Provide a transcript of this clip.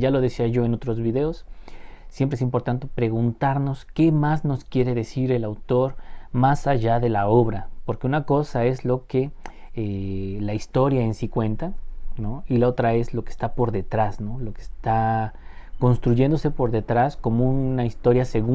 ya lo decía yo en otros videos, siempre es importante preguntarnos qué más nos quiere decir el autor más allá de la obra, porque una cosa es lo que eh, la historia en sí cuenta, y la otra es lo que está por detrás, ¿no? lo que está construyéndose por detrás como una historia según